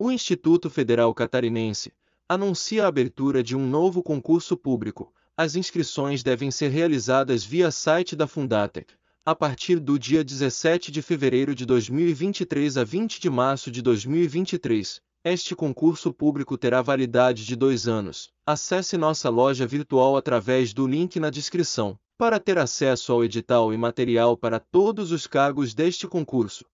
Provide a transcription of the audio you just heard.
O Instituto Federal Catarinense anuncia a abertura de um novo concurso público. As inscrições devem ser realizadas via site da Fundatec a partir do dia 17 de fevereiro de 2023 a 20 de março de 2023. Este concurso público terá validade de dois anos. Acesse nossa loja virtual através do link na descrição para ter acesso ao edital e material para todos os cargos deste concurso.